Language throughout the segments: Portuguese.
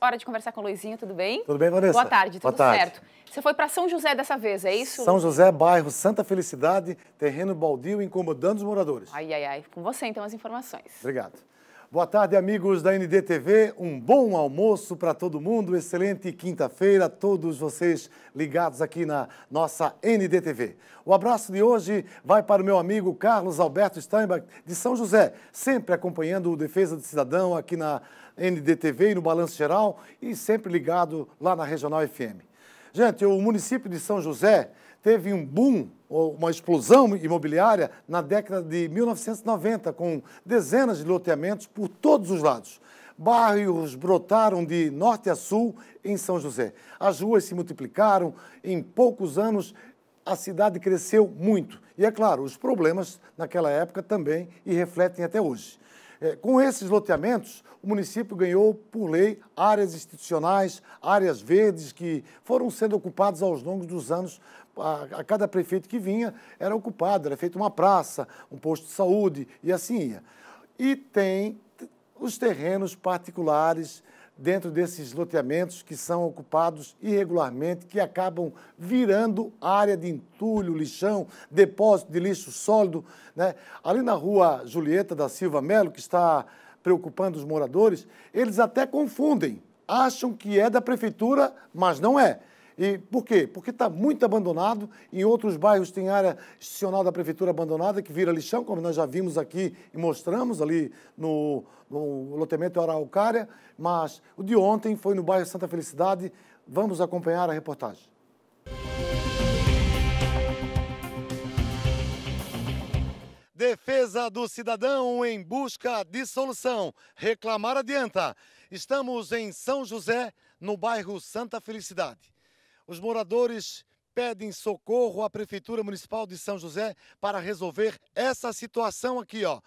Hora de conversar com o Luizinho, tudo bem? Tudo bem, Vanessa? Boa tarde, tudo Boa tarde. certo. Você foi para São José dessa vez, é isso? São José, bairro Santa Felicidade, terreno baldio incomodando os moradores. Ai, ai, ai. Com você, então, as informações. Obrigado. Boa tarde, amigos da NDTV. Um bom almoço para todo mundo. Excelente quinta-feira, todos vocês ligados aqui na nossa NDTV. O abraço de hoje vai para o meu amigo Carlos Alberto Steinbach, de São José, sempre acompanhando o Defesa do Cidadão aqui na NDTV e no Balanço Geral e sempre ligado lá na Regional FM. Gente, o município de São José teve um boom, uma explosão imobiliária na década de 1990, com dezenas de loteamentos por todos os lados. Bairros brotaram de norte a sul em São José. As ruas se multiplicaram. Em poucos anos, a cidade cresceu muito. E é claro, os problemas naquela época também e refletem até hoje. É, com esses loteamentos, o município ganhou, por lei, áreas institucionais, áreas verdes que foram sendo ocupadas aos longos dos anos a, a, cada prefeito que vinha era ocupado, era feito uma praça, um posto de saúde e assim ia. E tem os terrenos particulares dentro desses loteamentos que são ocupados irregularmente, que acabam virando área de entulho, lixão, depósito de lixo sólido. Né? Ali na rua Julieta da Silva Melo, que está preocupando os moradores, eles até confundem, acham que é da prefeitura, mas não é. E por quê? Porque está muito abandonado. Em outros bairros tem área institucional da prefeitura abandonada que vira lixão, como nós já vimos aqui e mostramos ali no, no loteamento Araucária. Mas o de ontem foi no bairro Santa Felicidade. Vamos acompanhar a reportagem. Defesa do cidadão em busca de solução. Reclamar adianta. Estamos em São José, no bairro Santa Felicidade. Os moradores pedem socorro à Prefeitura Municipal de São José para resolver essa situação aqui, ó.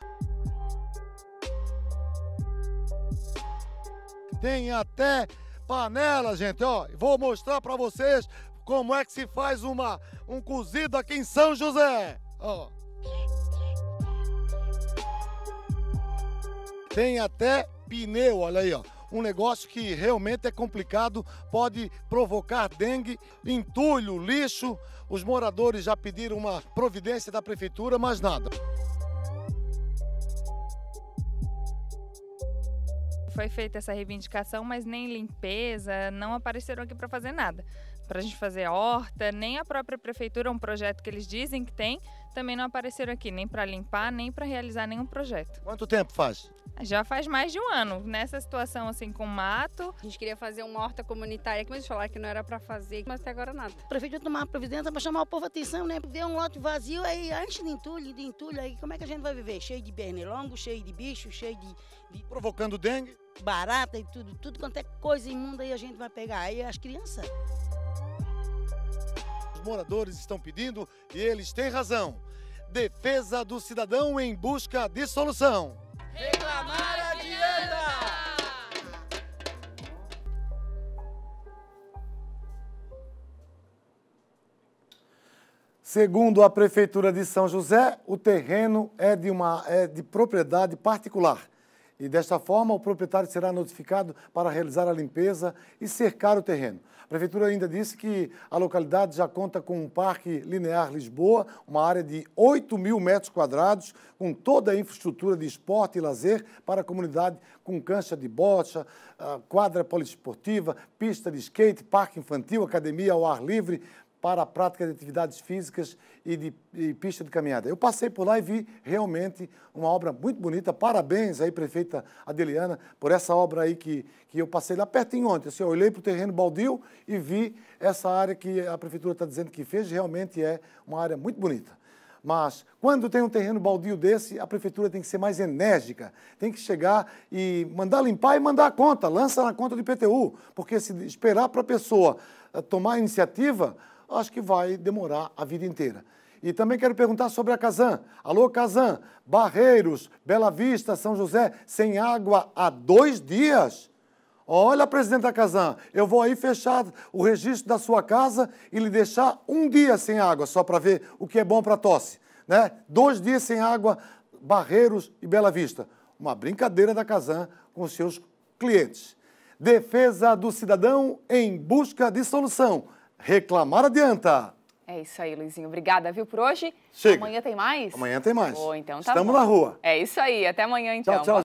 Tem até panela, gente, ó. Vou mostrar para vocês como é que se faz uma, um cozido aqui em São José, ó. Tem até pneu, olha aí, ó um negócio que realmente é complicado, pode provocar dengue, entulho, lixo. Os moradores já pediram uma providência da prefeitura, mas nada. foi feita essa reivindicação, mas nem limpeza, não apareceram aqui para fazer nada. Para a gente fazer horta, nem a própria prefeitura, um projeto que eles dizem que tem, também não apareceram aqui, nem para limpar, nem para realizar nenhum projeto. Quanto tempo faz? Já faz mais de um ano. Nessa situação, assim, com mato. A gente queria fazer uma horta comunitária, mas falaram que não era para fazer, mas até agora nada. prefeito tomar providência para chamar o povo a atenção, né? Deu um lote vazio, aí antes de entulho, de entulho, aí como é que a gente vai viver? Cheio de pernilongo, cheio de bicho, cheio de... de... Provocando dengue? Barata e tudo, tudo quanto é coisa imunda aí a gente vai pegar. Aí as crianças... Os moradores estão pedindo e eles têm razão. Defesa do cidadão em busca de solução. Reclamar adianta! Segundo a Prefeitura de São José, o terreno é de, uma, é de propriedade particular e desta forma, o proprietário será notificado para realizar a limpeza e cercar o terreno. A prefeitura ainda disse que a localidade já conta com um parque linear Lisboa, uma área de 8 mil metros quadrados, com toda a infraestrutura de esporte e lazer para a comunidade, com cancha de bocha, ah, quadra poliesportiva, pista de skate, parque infantil, academia ao ar livre, para a prática de atividades físicas e de e pista de caminhada. Eu passei por lá e vi realmente uma obra muito bonita. Parabéns aí, prefeita Adeliana, por essa obra aí que, que eu passei lá pertinho ontem. Assim, eu olhei para o terreno baldio e vi essa área que a prefeitura está dizendo que fez. Realmente é uma área muito bonita. Mas quando tem um terreno baldio desse, a prefeitura tem que ser mais enérgica, tem que chegar e mandar limpar e mandar a conta, lança na conta do IPTU, porque se esperar para a pessoa eh, tomar a iniciativa, acho que vai demorar a vida inteira. E também quero perguntar sobre a Casan. Alô, Casan, Barreiros, Bela Vista, São José, sem água há dois dias? Olha, presidente da Casan, eu vou aí fechar o registro da sua casa e lhe deixar um dia sem água, só para ver o que é bom para tosse. Né? Dois dias sem água, Barreiros e Bela Vista. Uma brincadeira da Casan com seus clientes. Defesa do cidadão em busca de solução reclamar adianta. É isso aí, Luizinho. Obrigada, viu, por hoje. Chega. Amanhã tem mais? Amanhã tem mais. então tá Estamos bom. na rua. É isso aí. Até amanhã, então. Tchau, tchau.